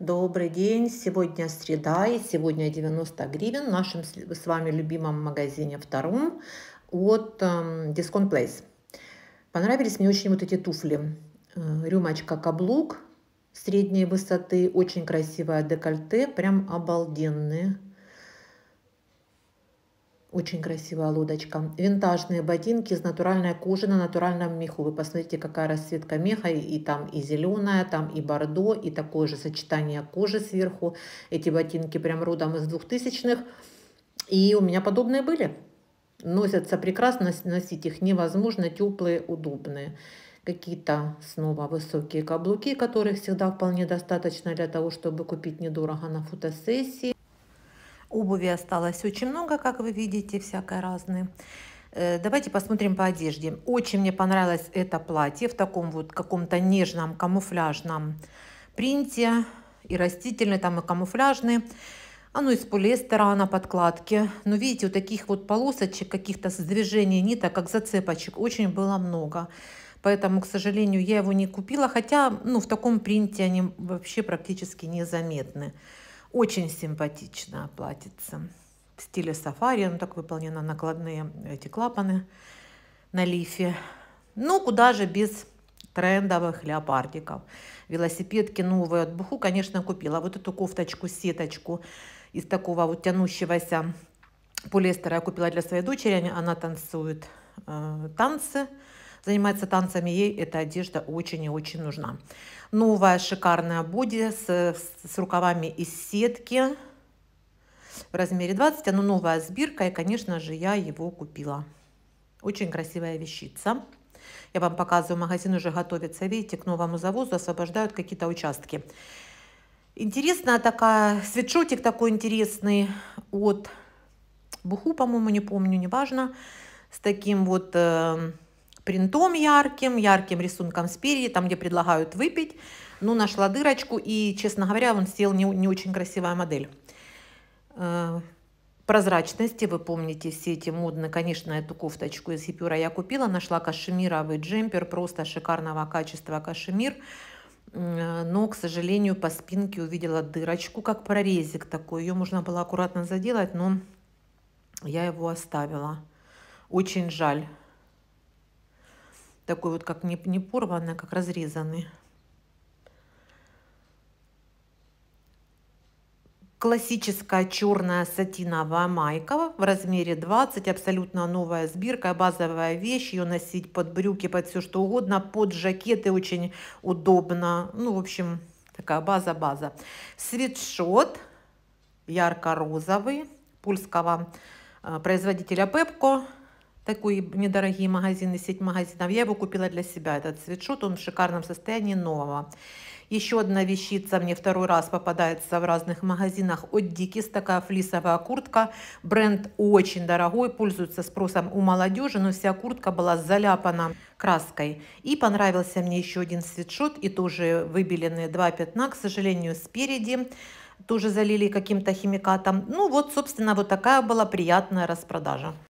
Добрый день! Сегодня среда и сегодня 90 гривен в нашем с вами любимом магазине втором от эм, Discount Place. Понравились мне очень вот эти туфли. Э, рюмочка каблук средней высоты, очень красивое декольте, прям обалденные. Очень красивая лодочка. Винтажные ботинки из натуральной кожи на натуральном меху. Вы посмотрите, какая расцветка меха. И там и зеленая, там и бордо, и такое же сочетание кожи сверху. Эти ботинки прям родом из двухтысячных. И у меня подобные были. Носятся прекрасно, носить их невозможно, теплые, удобные. Какие-то снова высокие каблуки, которых всегда вполне достаточно для того, чтобы купить недорого на фотосессии. Обуви осталось очень много, как вы видите, всякой разной. Э, давайте посмотрим по одежде. Очень мне понравилось это платье в таком вот каком-то нежном камуфляжном принте. И растительный там, и камуфляжный. Оно из полиэстера на подкладке. Но видите, вот таких вот полосочек, каких-то движений ниток, как зацепочек, очень было много. Поэтому, к сожалению, я его не купила. Хотя, ну, в таком принте они вообще практически незаметны. Очень симпатично платьице. В стиле сафари ну так выполнено, накладные эти клапаны на лифе. Ну, куда же без трендовых леопардиков. Велосипедки новые от Буху, конечно, купила. Вот эту кофточку-сеточку из такого вот тянущегося полиэстера я купила для своей дочери. Она танцует э, танцы занимается танцами, ей эта одежда очень и очень нужна. Новая шикарная боди с, с, рукавами из сетки в размере 20. Оно новая сбирка, и, конечно же, я его купила. Очень красивая вещица. Я вам показываю, магазин уже готовится, видите, к новому завозу освобождают какие-то участки. Интересная такая, свитшотик такой интересный от Буху, по-моему, не помню, неважно, с таким вот... Э принтом ярким, ярким рисунком спереди, там, где предлагают выпить. Ну, нашла дырочку, и, честно говоря, он сел не, не очень красивая модель. Э, прозрачности, вы помните, все эти модные, конечно, эту кофточку из хипюра я купила, нашла кашемировый джемпер, просто шикарного качества кашемир но, к сожалению, по спинке увидела дырочку, как прорезик такой. Ее можно было аккуратно заделать, но я его оставила. Очень жаль такой вот как не, не порванный, а как разрезанный. Классическая черная сатиновая майка в размере 20, абсолютно новая сбирка, базовая вещь, ее носить под брюки, под все что угодно, под жакеты очень удобно. Ну, в общем, такая база-база. Свитшот ярко-розовый польского э, производителя Пепко такой недорогие магазины, сеть магазинов. Я его купила для себя, этот свитшот, он в шикарном состоянии нового. Еще одна вещица мне второй раз попадается в разных магазинах от Дикис, такая флисовая куртка. Бренд очень дорогой, пользуется спросом у молодежи, но вся куртка была заляпана краской. И понравился мне еще один свитшот, и тоже выбеленные два пятна, к сожалению, спереди тоже залили каким-то химикатом. Ну вот, собственно, вот такая была приятная распродажа.